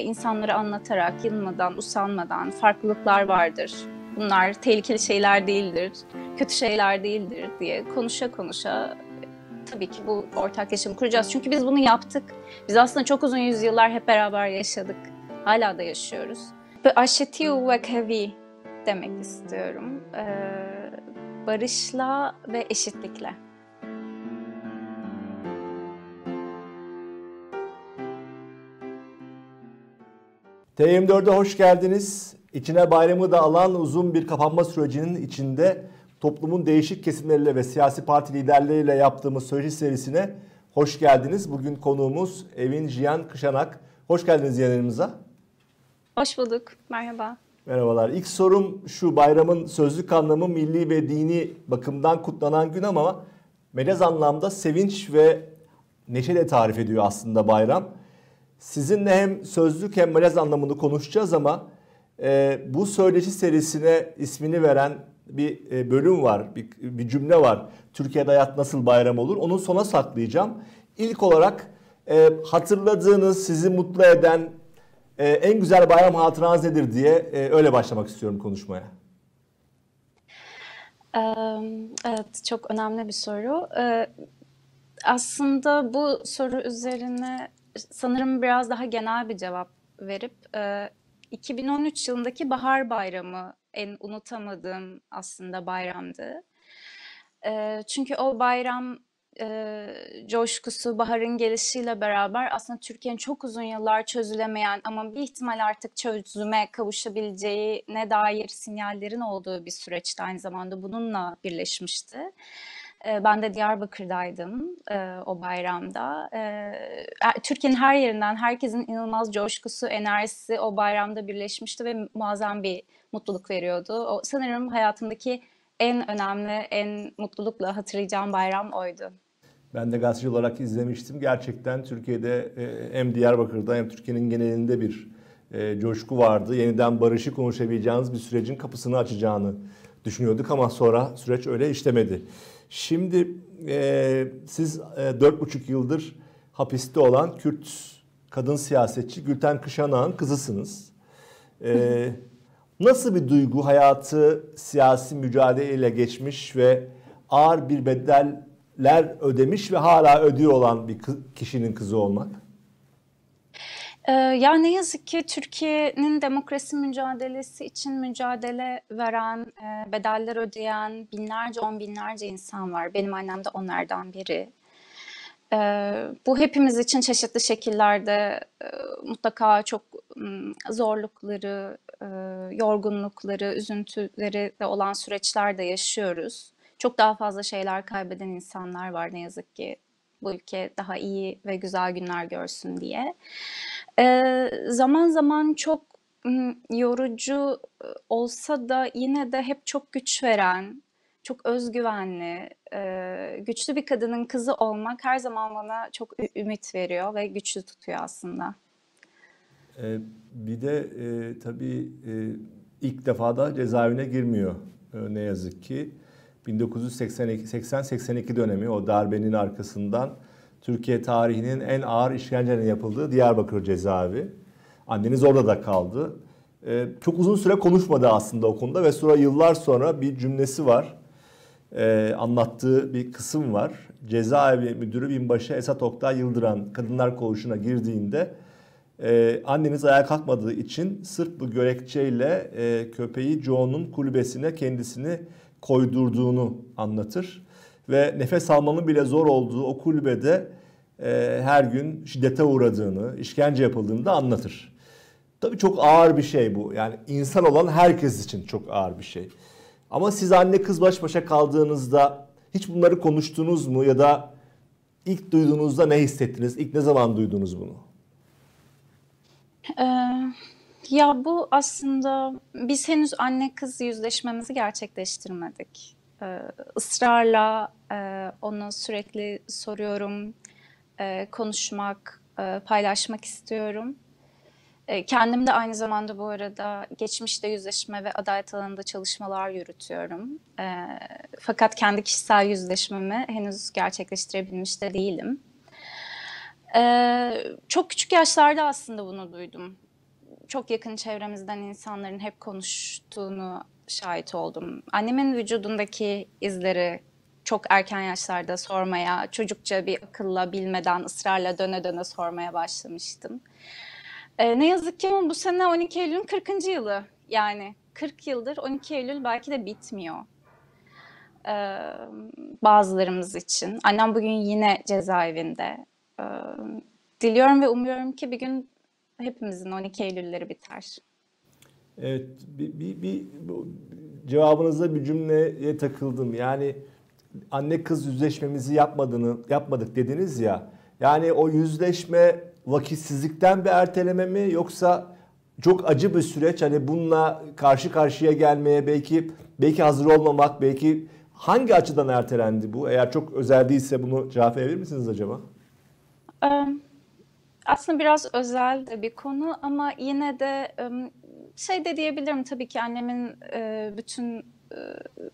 İnsanlara anlatarak yılmadan, usanmadan farklılıklar vardır. Bunlar tehlikeli şeyler değildir, kötü şeyler değildir diye konuşa konuşa e, tabii ki bu ortak yaşamı kuracağız. Çünkü biz bunu yaptık. Biz aslında çok uzun yüzyıllar hep beraber yaşadık. Hala da yaşıyoruz. Aşetiu ve kevi demek istiyorum. Ee, barışla ve eşitlikle. T24'e hoş geldiniz. İçine bayramı da alan uzun bir kapanma sürecinin içinde toplumun değişik kesimleriyle ve siyasi parti liderleriyle yaptığımız söyleşi serisine hoş geldiniz. Bugün konuğumuz Evin Cihan Kışanak. Hoş geldiniz yayınımıza. Hoş bulduk. Merhaba. Merhabalar. İlk sorum şu bayramın sözlük anlamı milli ve dini bakımdan kutlanan gün ama melez anlamda sevinç ve neşe de tarif ediyor aslında bayram sizinle hem sözlük hem melez anlamını konuşacağız ama e, bu söyleşi serisine ismini veren bir e, bölüm var, bir, bir cümle var. Türkiye'de hayat nasıl bayram olur? Onu sona saklayacağım. İlk olarak e, hatırladığınız, sizi mutlu eden e, en güzel bayram hatıranız nedir diye e, öyle başlamak istiyorum konuşmaya. Evet, çok önemli bir soru. Aslında bu soru üzerine sanırım biraz daha genel bir cevap verip e, 2013 yılındaki Bahar Bayramı en unutamadığım aslında bayramdı. E, çünkü o bayram e, coşkusu, baharın gelişiyle beraber aslında Türkiye'nin çok uzun yıllar çözülemeyen ama bir ihtimal artık çözüme kavuşabileceği ne dair sinyallerin olduğu bir süreçti aynı zamanda bununla birleşmişti ben de Diyarbakır'daydım o bayramda. Er, Türkiye'nin her yerinden herkesin inanılmaz coşkusu, enerjisi o bayramda birleşmişti ve muazzam bir mutluluk veriyordu. O, sanırım hayatımdaki en önemli, en mutlulukla hatırlayacağım bayram oydu. Ben de gazeteci olarak izlemiştim. Gerçekten Türkiye'de hem Diyarbakır'da hem Türkiye'nin genelinde bir coşku vardı. Yeniden barışı konuşabileceğiniz bir sürecin kapısını açacağını düşünüyorduk ama sonra süreç öyle işlemedi. Şimdi e, siz e, dört buçuk yıldır hapiste olan Kürt kadın siyasetçi Gülten Kışanağ'ın kızısınız. E, nasıl bir duygu hayatı siyasi mücadeleyle geçmiş ve ağır bir bedeller ödemiş ve hala ödüyor olan bir kişinin kızı olmak? Ee, ya ne yazık ki Türkiye'nin demokrasi mücadelesi için mücadele veren, e, bedeller ödeyen binlerce, on binlerce insan var. Benim annem de onlardan biri. Ee, bu hepimiz için çeşitli şekillerde e, mutlaka çok zorlukları, e, yorgunlukları, üzüntüleri de olan süreçlerde yaşıyoruz. Çok daha fazla şeyler kaybeden insanlar var ne yazık ki bu ülke daha iyi ve güzel günler görsün diye. Eee, zaman zaman çok, yorucu olsa da yine de hep çok güç veren, çok özgüvenli, güçlü bir kadının kızı olmak her zaman bana çok ümit veriyor ve güçlü tutuyor aslında. Eee, bir de, eee, tabii, eee, ilk da cezaevine girmiyor, eee, ne yazık ki. 1980'ek 80-82 dönemi o darbenin arkasından Türkiye tarihinin en ağır işkencelerinin yapıldığı Diyarbakır cezaevi. Anneniz orada da kaldı. Ee, çok uzun süre konuşmadı aslında o konuda ve sonra yıllar sonra bir cümlesi var. Ee, anlattığı bir kısım var. Cezaevi müdürü binbaşı Esat Oktay Yıldıran kadınlar koğuşuna girdiğinde e, anneniz ayağa kalkmadığı için sırf bu görekçeyle e, köpeği Joe'nun kulübesine kendisini koydurduğunu anlatır ve nefes almanın bile zor olduğu o kulübede e, her gün şiddete uğradığını, işkence yapıldığını da anlatır. Tabii çok ağır bir şey bu. Yani insan olan herkes için çok ağır bir şey. Ama siz anne kız baş başa kaldığınızda hiç bunları konuştunuz mu ya da ilk duyduğunuzda ne hissettiniz? İlk ne zaman duydunuz bunu? Ee, ya bu aslında biz henüz anne kız yüzleşmemizi gerçekleştirmedik. Ee, e, ısrarla ona sürekli soruyorum, e, konuşmak, e, paylaşmak istiyorum. E, kendim de aynı zamanda bu arada geçmişte yüzleşme ve adalet alanında çalışmalar yürütüyorum. E, fakat kendi kişisel yüzleşmemi henüz gerçekleştirebilmiş de değilim. çok küçük yaşlarda aslında bunu duydum. Çok yakın çevremizden insanların hep konuştuğunu şahit oldum. Annemin vücudundaki izleri çok erken yaşlarda sormaya, çocukça bir akılla bilmeden ısrarla döne döne sormaya başlamıştım. Ee, ne yazık ki bu sene 12 Eylül'ün 40. yılı. Yani 40 yıldır 12 Eylül belki de bitmiyor ee, bazılarımız için. Annem bugün yine cezaevinde. Ee, diliyorum ve umuyorum ki bir gün hepimizin 12 Eylül'leri biter. Evet bir, bir, bir bu, cevabınızda bir cümleye takıldım. Yani anne kız yüzleşmemizi yapmadığını yapmadık dediniz ya. Yani o yüzleşme vakitsizlikten bir erteleme mi yoksa çok acı bir süreç hani bununla karşı karşıya gelmeye belki belki hazır olmamak belki hangi açıdan ertelendi bu? Eğer çok özel değilse bunu cevap verebilir misiniz acaba? Aslında biraz özel de bir konu ama yine de şey de diyebilirim tabii ki annemin e, bütün e,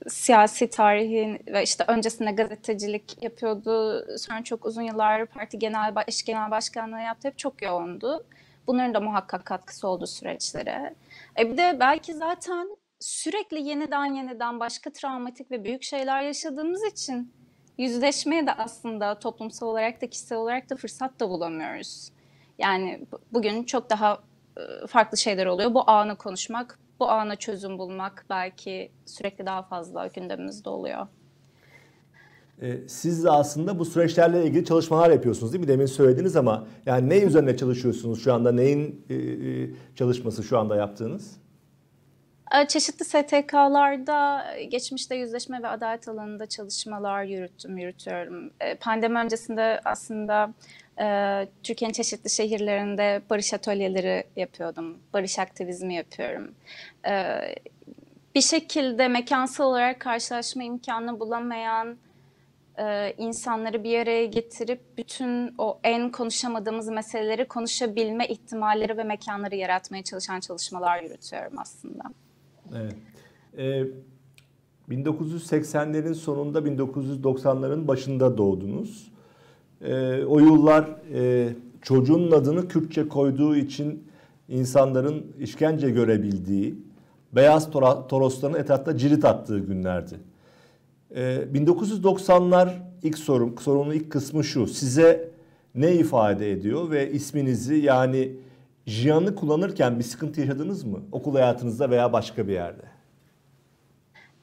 siyasi tarihin ve işte öncesinde gazetecilik yapıyordu. Sonra çok uzun yıllar parti genel eş genel başkanlığı yaptı. Hep çok yoğundu. Bunların da muhakkak katkısı oldu süreçlere. E bir de belki zaten sürekli yeniden yeniden başka travmatik ve büyük şeyler yaşadığımız için yüzleşmeye de aslında toplumsal olarak da kişisel olarak da fırsat da bulamıyoruz. Yani bugün çok daha e, farklı şeyler oluyor. Bu anı konuşmak, bu ana çözüm bulmak belki sürekli daha fazla gündemimizde oluyor. E, siz de aslında bu süreçlerle ilgili çalışmalar yapıyorsunuz değil mi? Demin söylediniz ama yani ne üzerine çalışıyorsunuz şu anda? Neyin e, çalışması şu anda yaptığınız? Çeşitli STK'larda geçmişte yüzleşme ve adalet alanında çalışmalar yürüttüm, yürütüyorum. Pandemi öncesinde aslında ee, Türkiye'nin çeşitli şehirlerinde barış atölyeleri yapıyordum. Barış aktivizmi yapıyorum. Ee, bir şekilde mekansal olarak karşılaşma imkanı bulamayan e, insanları bir araya getirip bütün o en konuşamadığımız meseleleri konuşabilme ihtimalleri ve mekanları yaratmaya çalışan çalışmalar yürütüyorum aslında. Evet. Ee, 1980'lerin sonunda 1990'ların başında doğdunuz e, o yıllar e, çocuğun adını Kürtçe koyduğu için insanların işkence görebildiği, beyaz torosların etrafta cirit attığı günlerdi. E, ee, 1990'lar ilk sorum, sorunun ilk kısmı şu. Size ne ifade ediyor ve isminizi yani Jiyan'ı kullanırken bir sıkıntı yaşadınız mı? Okul hayatınızda veya başka bir yerde.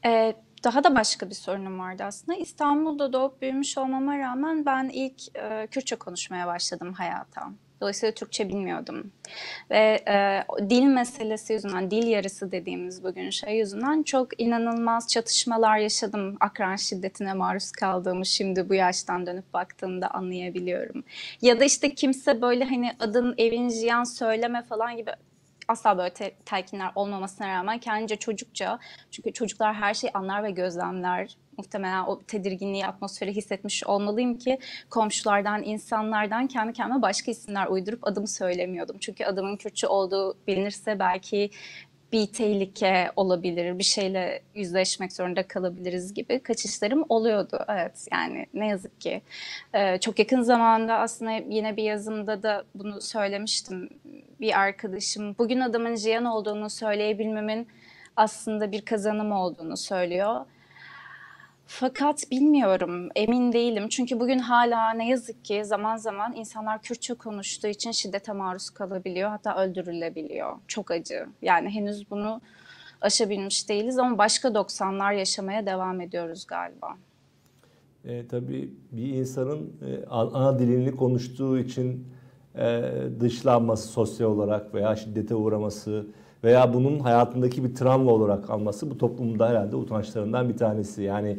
Evet daha da başka bir sorunum vardı aslında. İstanbul'da doğup büyümüş olmama rağmen ben ilk e, Kürtçe konuşmaya başladım hayata. Dolayısıyla Türkçe bilmiyordum. Ve e, dil meselesi yüzünden, dil yarısı dediğimiz bugün şey yüzünden çok inanılmaz çatışmalar yaşadım. Akran şiddetine maruz kaldığımı şimdi bu yaştan dönüp baktığımda anlayabiliyorum. Ya da işte kimse böyle hani adın evin jiyan söyleme falan gibi asla böyle te- telkinler olmamasına rağmen kendince çocukça çünkü çocuklar her şeyi anlar ve gözlemler muhtemelen o tedirginliği atmosferi hissetmiş olmalıyım ki komşulardan, insanlardan kendi kendime başka isimler uydurup adımı söylemiyordum. Çünkü adımın Kürtçe olduğu bilinirse belki bir tehlike olabilir, bir şeyle yüzleşmek zorunda kalabiliriz gibi kaçışlarım oluyordu. Evet yani ne yazık ki. Ee, çok yakın zamanda aslında yine bir yazımda da bunu söylemiştim bir arkadaşım bugün adamın Cihan olduğunu söyleyebilmemin aslında bir kazanım olduğunu söylüyor. Fakat bilmiyorum, emin değilim. Çünkü bugün hala ne yazık ki zaman zaman insanlar Kürtçe konuştuğu için şiddete maruz kalabiliyor. Hatta öldürülebiliyor. Çok acı. Yani henüz bunu aşabilmiş değiliz ama başka 90'lar yaşamaya devam ediyoruz galiba. E, tabii bir insanın e, ana dilini konuştuğu için e, dışlanması sosyal olarak veya şiddete uğraması veya bunun hayatındaki bir travma olarak alması bu toplumda herhalde utançlarından bir tanesi. Yani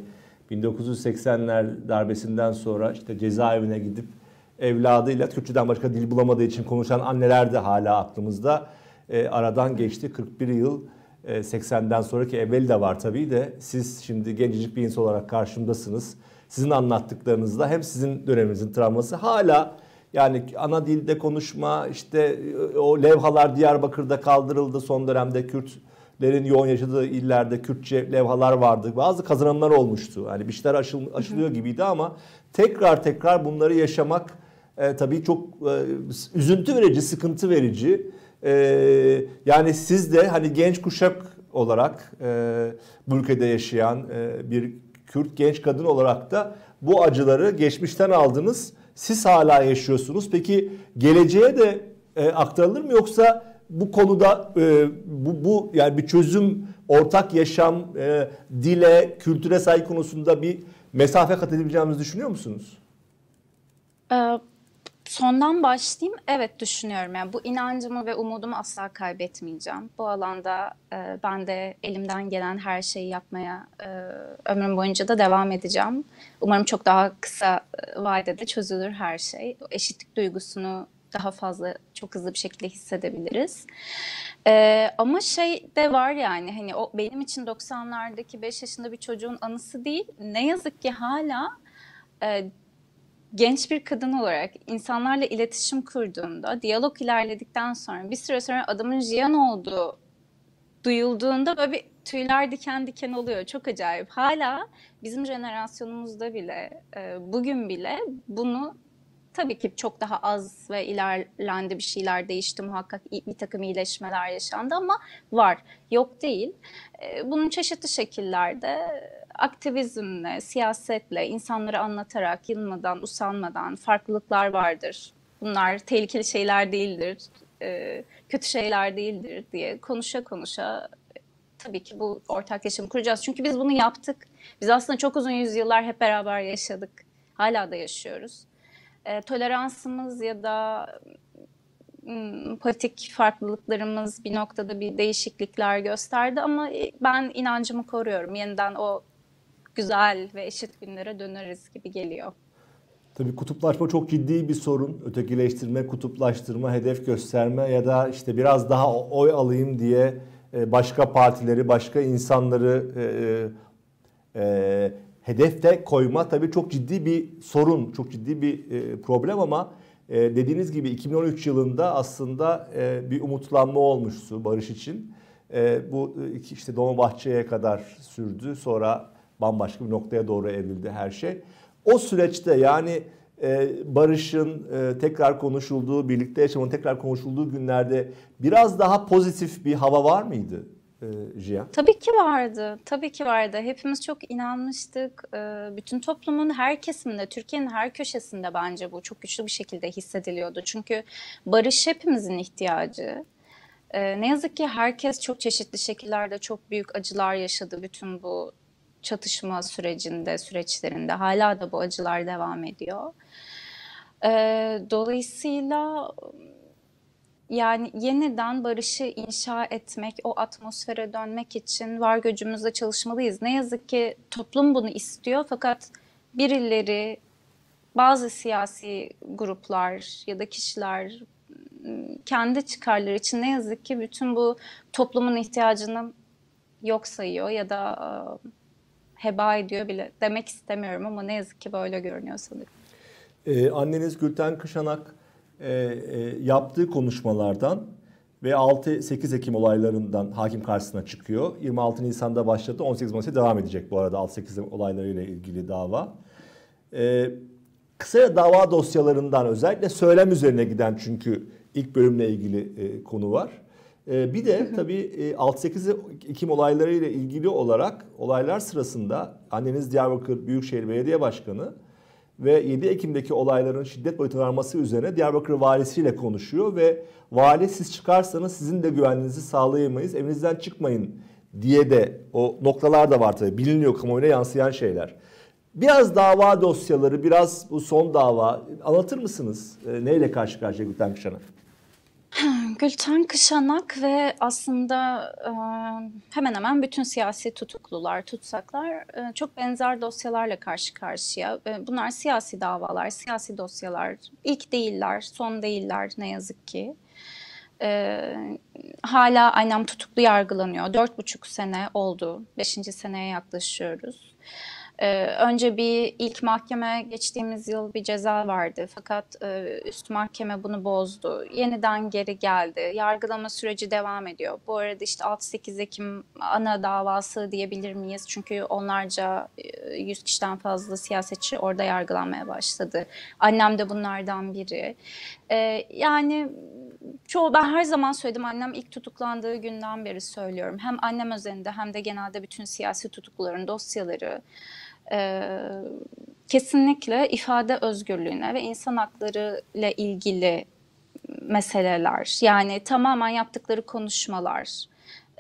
1980'ler darbesinden sonra işte cezaevine gidip evladıyla Türkçeden başka dil bulamadığı için konuşan anneler de hala aklımızda. E, aradan geçti 41 yıl. E, 80'den sonraki evvel de var tabii de siz şimdi gencecik bir insan olarak karşımdasınız. Sizin anlattıklarınızda hem sizin döneminizin travması hala yani ana dilde konuşma işte e, o levhalar Diyarbakır'da kaldırıldı son dönemde Kürtlerin yoğun yaşadığı illerde Kürtçe levhalar vardı. Bazı kazanımlar olmuştu. Hani bir şeyler aşıl, aşılıyor gibiydi ama tekrar tekrar bunları yaşamak e, tabii çok e, üzüntü verici, sıkıntı verici. E, yani siz de hani genç kuşak olarak e, bu ülkede yaşayan e, bir Kürt genç kadın olarak da bu acıları geçmişten aldınız siz hala yaşıyorsunuz. Peki geleceğe de e, aktarılır mı yoksa bu konuda e, bu, bu yani bir çözüm, ortak yaşam, e, dile, kültüre saygı konusunda bir mesafe kat edebileceğimizi düşünüyor musunuz? Ee, Sondan başlayayım. Evet düşünüyorum. Yani bu inancımı ve umudumu asla kaybetmeyeceğim. Bu alanda e, ben de elimden gelen her şeyi yapmaya e, ömrüm boyunca da devam edeceğim. Umarım çok daha kısa e, vadede çözülür her şey. O eşitlik duygusunu daha fazla çok hızlı bir şekilde hissedebiliriz. Ee, ama şey de var yani hani o benim için 90'lardaki 5 yaşında bir çocuğun anısı değil. Ne yazık ki hala e, genç bir kadın olarak insanlarla iletişim kurduğumda, diyalog ilerledikten sonra bir süre sonra adamın jiyan olduğu duyulduğunda böyle bir tüyler diken diken oluyor. Çok acayip. Hala bizim jenerasyonumuzda bile, e, bugün bile bunu tabii ki çok daha az ve ilerlendi bir şeyler değişti muhakkak bir takım iyileşmeler yaşandı ama var yok değil. E, bunun çeşitli şekillerde aktivizmle, siyasetle, insanları anlatarak, yılmadan, usanmadan farklılıklar vardır. Bunlar tehlikeli şeyler değildir, e, kötü şeyler değildir diye konuşa konuşa e, tabii ki bu ortak yaşamı kuracağız. Çünkü biz bunu yaptık. Biz aslında çok uzun yüzyıllar hep beraber yaşadık. Hala da yaşıyoruz. E, toleransımız ya da politik farklılıklarımız bir noktada bir değişiklikler gösterdi ama e, ben inancımı koruyorum. Yeniden o güzel ve eşit günlere döneriz gibi geliyor. Tabii kutuplaşma çok ciddi bir sorun. Ötekileştirme, kutuplaştırma, hedef gösterme ya da işte biraz daha oy alayım diye e, başka partileri, başka insanları e, e, e, hedefte koyma tabii çok ciddi bir sorun, çok ciddi bir e, problem ama e, dediğiniz gibi 2013 yılında aslında e, bir umutlanma olmuştu barış için. E, bu e, işte Dolmabahçe'ye kadar sürdü. Sonra bambaşka bir noktaya doğru evrildi her şey. O süreçte yani e, barışın e, tekrar konuşulduğu, birlikte yaşamın tekrar konuşulduğu günlerde biraz daha pozitif bir hava var mıydı? E, Jiya? Tabii ki vardı. Tabii ki vardı. Hepimiz çok inanmıştık. E, bütün toplumun her kesiminde, Türkiye'nin her köşesinde bence bu çok güçlü bir şekilde hissediliyordu. Çünkü barış hepimizin ihtiyacı. E, ne yazık ki herkes çok çeşitli şekillerde çok büyük acılar yaşadı bütün bu çatışma sürecinde, süreçlerinde hala da bu acılar devam ediyor. E, dolayısıyla yani yeniden barışı inşa etmek, o atmosfere dönmek için var gücümüzle çalışmalıyız. Ne yazık ki toplum bunu istiyor fakat birileri, bazı siyasi gruplar ya da kişiler kendi çıkarları için ne yazık ki bütün bu toplumun ihtiyacını yok sayıyor ya da heba ediyor bile demek istemiyorum ama ne yazık ki böyle görünüyor sanırım. Ee, anneniz Gülten Kışanak e, e, yaptığı konuşmalardan ve 6-8 Ekim olaylarından hakim karşısına çıkıyor. 26 Nisan'da başladı, 18 Mayıs'a devam edecek bu arada 6-8 olaylarıyla ilgili dava. Ee, kısa dava dosyalarından özellikle söylem üzerine giden çünkü ilk bölümle ilgili e, konu var. Ee, bir de tabii 6-8 e, Ekim olaylarıyla ilgili olarak olaylar sırasında anneniz Diyarbakır Büyükşehir Belediye Başkanı ve 7 Ekim'deki olayların şiddet boyutuna varması üzerine Diyarbakır valisiyle konuşuyor ve vali siz çıkarsanız sizin de güvenliğinizi sağlayamayız evinizden çıkmayın diye de o noktalar da var tabii biliniyor kamuoyuna yansıyan şeyler. Biraz dava dosyaları biraz bu son dava anlatır mısınız? E, neyle karşı karşıya Gülten Kışan'a? Hmm, Gülten Kışanak ve aslında e, hemen hemen bütün siyasi tutuklular, tutsaklar e, çok benzer dosyalarla karşı karşıya. E, bunlar siyasi davalar, siyasi dosyalar. İlk değiller, son değiller ne yazık ki. E, hala annem tutuklu yargılanıyor. Dört buçuk sene oldu, beşinci seneye yaklaşıyoruz. Ee, önce bir ilk mahkeme geçtiğimiz yıl bir ceza vardı, fakat e, üst mahkeme bunu bozdu. Yeniden geri geldi. Yargılama süreci devam ediyor. Bu arada işte 6-8 Ekim ana davası diyebilir miyiz? Çünkü onlarca 100 e, kişiden fazla siyasetçi orada yargılanmaya başladı. Annem de bunlardan biri. Ee, yani çoğu ben her zaman söyledim annem ilk tutuklandığı günden beri söylüyorum. Hem annem özelinde hem de genelde bütün siyasi tutukluların dosyaları e, kesinlikle ifade özgürlüğüne ve insan hakları ile ilgili meseleler yani tamamen yaptıkları konuşmalar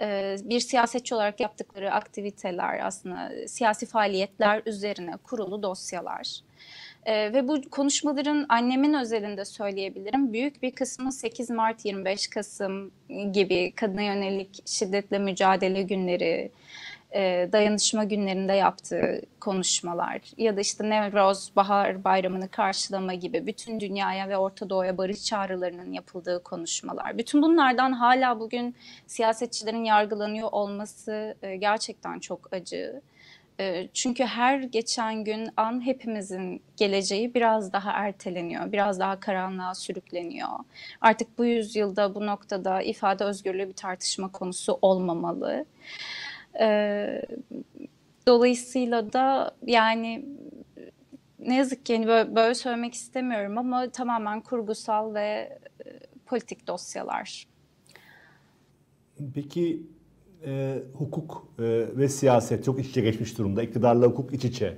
e, bir siyasetçi olarak yaptıkları aktiviteler aslında siyasi faaliyetler üzerine kurulu dosyalar. E, ve bu konuşmaların annemin özelinde söyleyebilirim. Büyük bir kısmı 8 Mart 25 Kasım gibi kadına yönelik şiddetle mücadele günleri, e, dayanışma günlerinde yaptığı konuşmalar ya da işte Nevroz Bahar Bayramı'nı karşılama gibi bütün dünyaya ve Orta Doğu'ya barış çağrılarının yapıldığı konuşmalar. Bütün bunlardan hala bugün siyasetçilerin yargılanıyor olması e, gerçekten çok acı. E, çünkü her geçen gün an hepimizin geleceği biraz daha erteleniyor, biraz daha karanlığa sürükleniyor. Artık bu yüzyılda bu noktada ifade özgürlüğü bir tartışma konusu olmamalı. E, dolayısıyla da yani ne yazık ki yani böyle, böyle söylemek istemiyorum ama tamamen kurgusal ve e, politik dosyalar. Peki e, hukuk e, ve siyaset çok iç içe geçmiş durumda. İktidarla hukuk iç içe.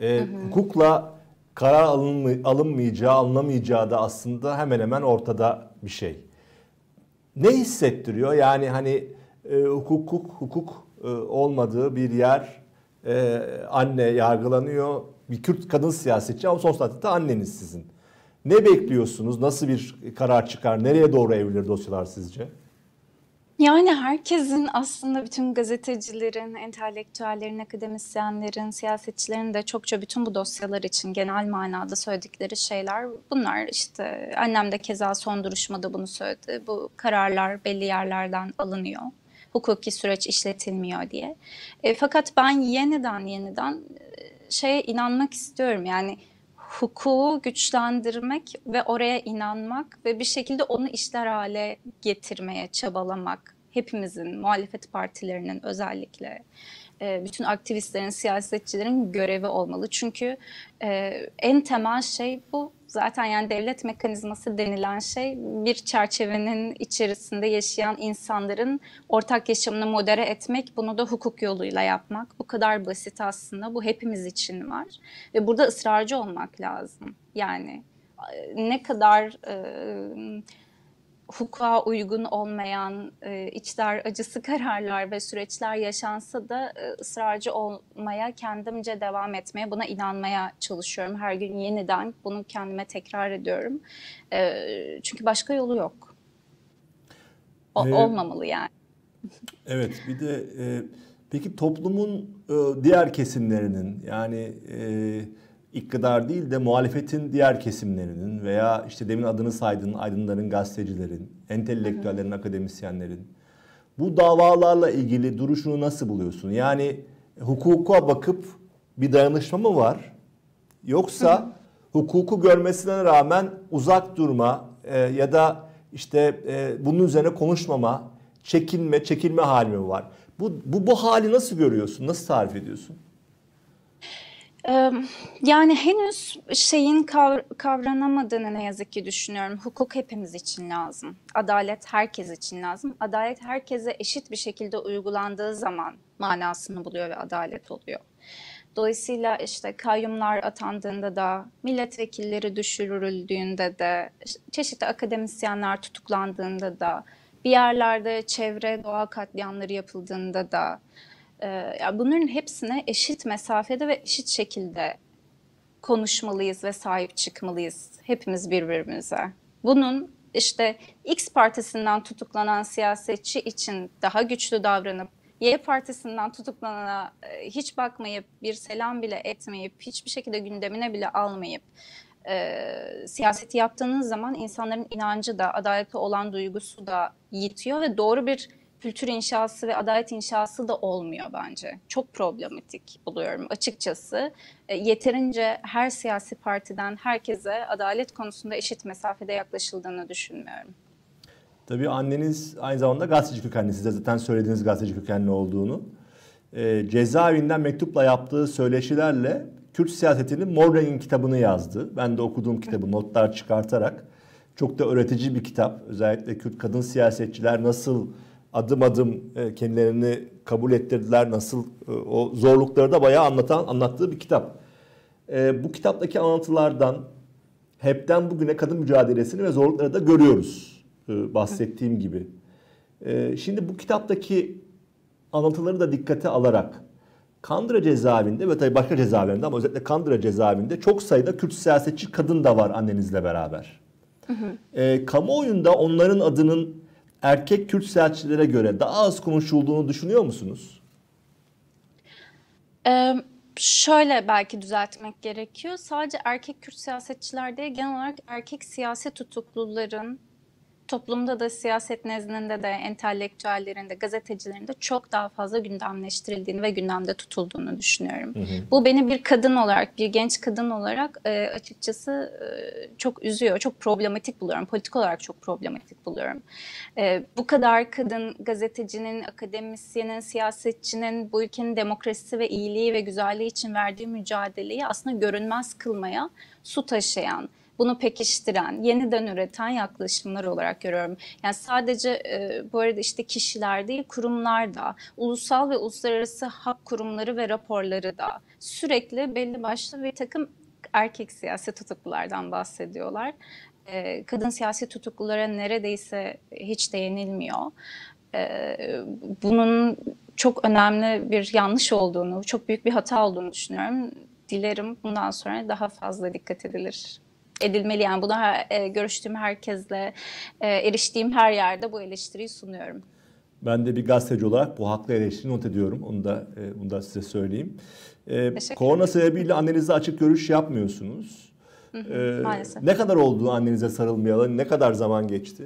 E, Hukukla karar alınmay alınmayacağı, alınamayacağı da aslında hemen hemen ortada bir şey. Ne hissettiriyor? Yani hani e, hukuk, hukuk, hukuk e, olmadığı bir yer e, anne yargılanıyor. Bir Kürt kadın siyasetçi ama son saatte anneniz sizin. Ne bekliyorsunuz? Nasıl bir karar çıkar? Nereye doğru evrilir dosyalar sizce? Yani herkesin aslında bütün gazetecilerin, entelektüellerin, akademisyenlerin, siyasetçilerin de çokça bütün bu dosyalar için genel manada söyledikleri şeyler bunlar. işte annem de keza son duruşmada bunu söyledi. Bu kararlar belli yerlerden alınıyor hukuki süreç işletilmiyor diye. E, fakat ben yeniden yeniden e, şeye inanmak istiyorum. Yani hukuku güçlendirmek ve oraya inanmak ve bir şekilde onu işler hale getirmeye çabalamak hepimizin, muhalefet partilerinin özellikle e, bütün aktivistlerin, siyasetçilerin görevi olmalı. Çünkü e, en temel şey bu Zaten yani devlet mekanizması denilen şey bir çerçevenin içerisinde yaşayan insanların ortak yaşamını modere etmek, bunu da hukuk yoluyla yapmak. Bu kadar basit aslında. Bu hepimiz için var ve burada ısrarcı olmak lazım. Yani e, ne kadar e, hukuka uygun olmayan e, içler acısı kararlar ve süreçler yaşansa da e, ısrarcı olmaya, kendimce devam etmeye, buna inanmaya çalışıyorum. Her gün yeniden bunu kendime tekrar ediyorum. E, çünkü başka yolu yok. O, ee, olmamalı yani. Evet bir de e, peki toplumun e, diğer kesimlerinin yani... E, iktidar değil de muhalefetin diğer kesimlerinin veya işte demin adını saydığın aydınların, gazetecilerin, entelektüellerin, akademisyenlerin bu davalarla ilgili duruşunu nasıl buluyorsun? Yani hukuka bakıp bir dayanışma mı var? Yoksa hukuku görmesine rağmen uzak durma e, ya da işte e, bunun üzerine konuşmama, çekinme, çekilme hali mi var? Bu, bu, bu hali nasıl görüyorsun? Nasıl tarif ediyorsun? Yani henüz şeyin kavranamadığını ne yazık ki düşünüyorum. Hukuk hepimiz için lazım. Adalet herkes için lazım. Adalet herkese eşit bir şekilde uygulandığı zaman manasını buluyor ve adalet oluyor. Dolayısıyla işte kayyumlar atandığında da, milletvekilleri düşürüldüğünde de, çeşitli akademisyenler tutuklandığında da, bir yerlerde çevre doğa katliamları yapıldığında da, e, ee, yani bunların hepsine eşit mesafede ve eşit şekilde konuşmalıyız ve sahip çıkmalıyız hepimiz birbirimize. Bunun işte X partisinden tutuklanan siyasetçi için daha güçlü davranıp Y partisinden tutuklanana e, hiç bakmayıp bir selam bile etmeyip hiçbir şekilde gündemine bile almayıp e, siyaseti yaptığınız zaman insanların inancı da adalete olan duygusu da yitiyor ve doğru bir kültür inşası ve adalet inşası da olmuyor bence. Çok problematik buluyorum açıkçası. E, yeterince her siyasi partiden herkese adalet konusunda eşit mesafede yaklaşıldığını düşünmüyorum. Tabii anneniz aynı zamanda gazeteci kökenli. Siz de zaten söylediğiniz gazeteci kökenli olduğunu. E, cezaevinden mektupla yaptığı söyleşilerle Kürt siyasetinin Morgan'in kitabını yazdı. Ben de okuduğum kitabı notlar çıkartarak. Çok da öğretici bir kitap. Özellikle Kürt kadın siyasetçiler nasıl adım adım e, kendilerini kabul ettirdiler. Nasıl e, o zorlukları da bayağı anlatan anlattığı bir kitap. E, bu kitaptaki anlatılardan hepten bugüne kadın mücadelesini ve zorlukları da görüyoruz bahsettiğim gibi. Şimdi bu kitaptaki anlatıları da dikkate alarak Kandıra cezaevinde ve tabii başka cezaevlerinde ama özellikle Kandıra cezaevinde çok sayıda Kürt siyasetçi kadın da var annenizle beraber. Hı hı. E, kamuoyunda onların adının erkek Kürt siyasetçilere göre daha az konuşulduğunu düşünüyor musunuz? Ee, şöyle belki düzeltmek gerekiyor. Sadece erkek Kürt siyasetçiler değil genel olarak erkek siyasi tutukluların toplumda da siyaset nezdinde de entelektüellerin de gazetecilerin de çok daha fazla gündemleştirildiğini ve gündemde tutulduğunu düşünüyorum. Hı hı. Bu beni bir kadın olarak, bir genç kadın olarak e, açıkçası e, çok üzüyor, çok problematik buluyorum. Politik olarak çok problematik buluyorum. E, bu kadar kadın gazetecinin, akademisyenin, siyasetçinin bu ülkenin demokrasisi ve iyiliği ve güzelliği için verdiği mücadeleyi aslında görünmez kılmaya su taşıyan bunu pekiştiren, yeniden üreten yaklaşımlar olarak görüyorum. Yani sadece e, bu arada işte kişiler değil kurumlar da, ulusal ve uluslararası hak kurumları ve raporları da sürekli belli başlı bir takım erkek siyasi tutuklulardan bahsediyorlar. E, kadın siyasi tutuklulara neredeyse hiç değinilmiyor. E, bunun çok önemli bir yanlış olduğunu, çok büyük bir hata olduğunu düşünüyorum. Dilerim bundan sonra daha fazla dikkat edilir edilmeli. Yani buna e, görüştüğüm herkesle, e, eriştiğim her yerde bu eleştiriyi sunuyorum. Ben de bir gazeteci olarak bu haklı eleştiri not ediyorum. Onu da, e, bunu da size söyleyeyim. E, korona sebebiyle annenizle açık görüş yapmıyorsunuz. Hı hı, ee, maalesef. ne kadar oldu annenize sarılmayalı? Ne kadar zaman geçti?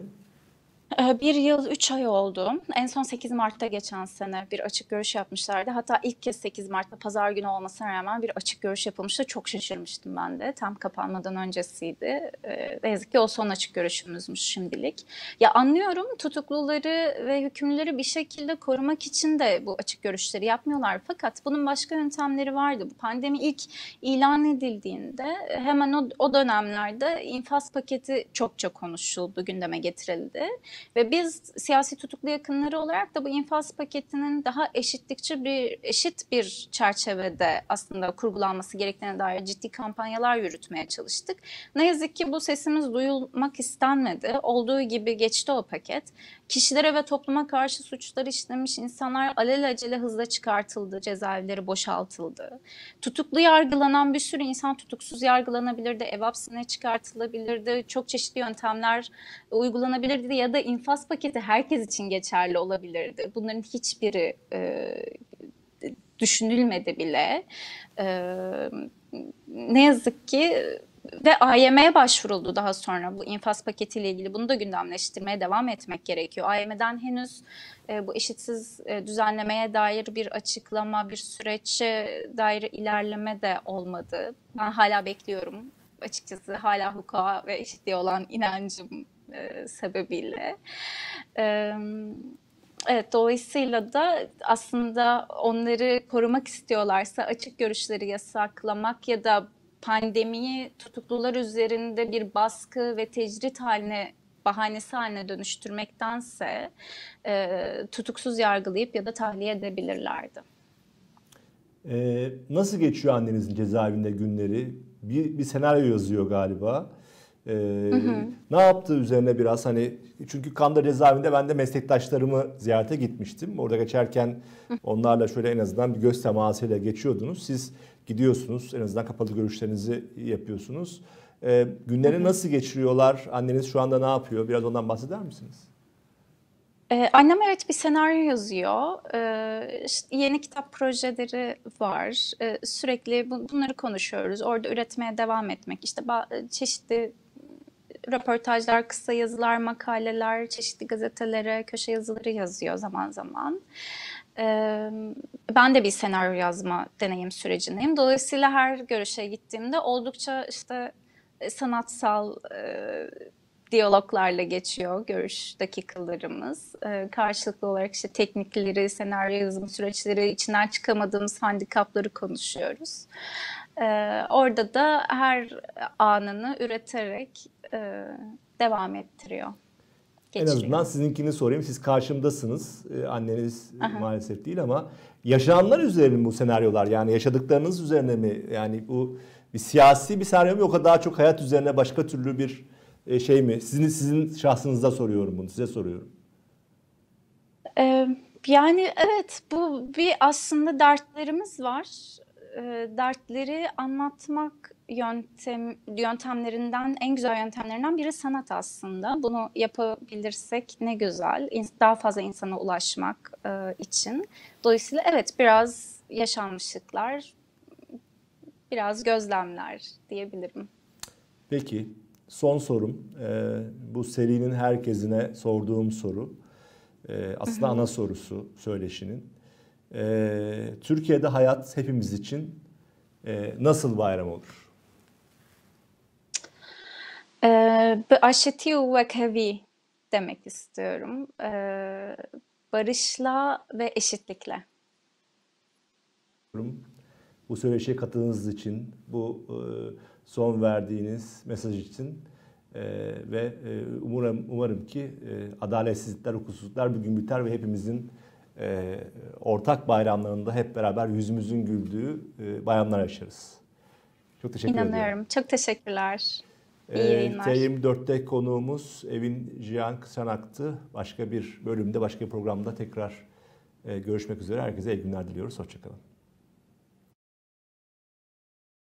Ee, bir yıl, üç ay oldu. En son 8 Mart'ta geçen sene bir açık görüş yapmışlardı. Hatta ilk kez 8 Mart'ta pazar günü olmasına rağmen bir açık görüş yapılmıştı. Çok şaşırmıştım ben de. Tam kapanmadan öncesiydi. Ne ee, yazık ki o son açık görüşümüzmüş şimdilik. Ya anlıyorum tutukluları ve hükümlüleri bir şekilde korumak için de bu açık görüşleri yapmıyorlar. Fakat bunun başka yöntemleri vardı. Bu pandemi ilk ilan edildiğinde hemen o, o dönemlerde infaz paketi çokça konuşuldu, gündeme getirildi. Ve biz siyasi tutuklu yakınları olarak da bu infaz paketinin daha eşitlikçi bir eşit bir çerçevede aslında kurgulanması gerektiğine dair ciddi kampanyalar yürütmeye çalıştık. Ne yazık ki bu sesimiz duyulmak istenmedi. Olduğu gibi geçti o paket. Kişilere ve topluma karşı suçlar işlemiş insanlar alelacele hızla çıkartıldı, cezaevleri boşaltıldı. Tutuklu yargılanan bir sürü insan tutuksuz yargılanabilirdi, ev hapsine çıkartılabilirdi, çok çeşitli yöntemler uygulanabilirdi ya da infaz paketi herkes için geçerli olabilirdi. Bunların hiçbiri e, düşünülmedi bile. E, ne yazık ki ve AYM'ye başvuruldu daha sonra bu infaz paketiyle ilgili. Bunu da gündemleştirmeye devam etmek gerekiyor. AYM'den henüz e, bu eşitsiz e, düzenlemeye dair bir açıklama, bir süreçe dair ilerleme de olmadı. Ben hala bekliyorum. Açıkçası hala hukuka ve eşitliğe olan inancım e, sebebiyle. E, Evet, dolayısıyla da aslında onları korumak istiyorlarsa açık görüşleri yasaklamak ya da pandemiyi tutuklular üzerinde bir baskı ve tecrit haline bahanesi haline dönüştürmektense e, tutuksuz yargılayıp ya da tahliye edebilirlerdi. Ee, nasıl geçiyor annenizin cezaevinde günleri? Bir, bir senaryo yazıyor galiba. Ee, hı hı. Ee, ne yaptığı üzerine biraz hani çünkü Kanda cezaevinde ben de meslektaşlarımı ziyarete gitmiştim. Orada geçerken onlarla şöyle en azından bir göz temasıyla geçiyordunuz. Siz gidiyorsunuz en azından kapalı görüşlerinizi yapıyorsunuz. Ee, günleri hı hı. nasıl geçiriyorlar? Anneniz şu anda ne yapıyor? Biraz ondan bahseder misiniz? Ee, annem evet bir senaryo yazıyor. Ee, işte yeni kitap projeleri var. Ee, sürekli bunları konuşuyoruz. Orada üretmeye devam etmek, işte çeşitli röportajlar, kısa yazılar, makaleler, çeşitli gazetelere köşe yazıları yazıyor zaman zaman. ben de bir senaryo yazma deneyim sürecindeyim. Dolayısıyla her görüşe gittiğimde oldukça işte e, sanatsal e, diyaloglarla geçiyor görüş dakikalarımız. Ee, karşılıklı olarak işte teknikleri, senaryo yazım süreçleri, içinden çıkamadığımız handikapları konuşuyoruz. Ee, orada da her anını üreterek e, devam ettiriyor. Geçiriyor. En azından sizinkini sorayım. Siz karşımdasınız. E, anneniz Aha. maalesef değil ama yaşananlar üzerine mi bu senaryolar? Yani yaşadıklarınız üzerine mi? Yani bu bir siyasi bir senaryo mu yoksa daha çok hayat üzerine başka türlü bir e, şey mi? Sizin sizin şahsınızda soruyorum bunu. Size soruyorum. E, yani evet bu bir aslında dertlerimiz var. dertleri anlatmak yöntem yöntemlerinden en güzel yöntemlerinden biri sanat aslında. Bunu yapabilirsek ne güzel. Daha fazla insana ulaşmak e, için. Dolayısıyla evet biraz yaşanmışlıklar, biraz gözlemler diyebilirim. Peki son sorum e, bu serinin herkesine sorduğum soru. E, aslında ana sorusu söyleşinin. E, Türkiye'de hayat hepimiz için e, nasıl bayram olur? Aşeti ve kavi demek istiyorum. Barışla ve eşitlikle. Bu söyleşiye katıldığınız için, bu son verdiğiniz mesaj için ve umarım umarım ki adaletsizlikler, hukuksuzluklar bugün biter ve hepimizin ortak bayramlarında hep beraber yüzümüzün güldüğü bayramlar yaşarız. Çok teşekkür İnanıyorum. ediyorum. İnanıyorum. Çok teşekkürler. Ee, T24'te konuğumuz Evin Cihan Kısanak'tı. Başka bir bölümde, başka bir programda tekrar e, görüşmek üzere. Herkese iyi günler diliyoruz. Hoşçakalın.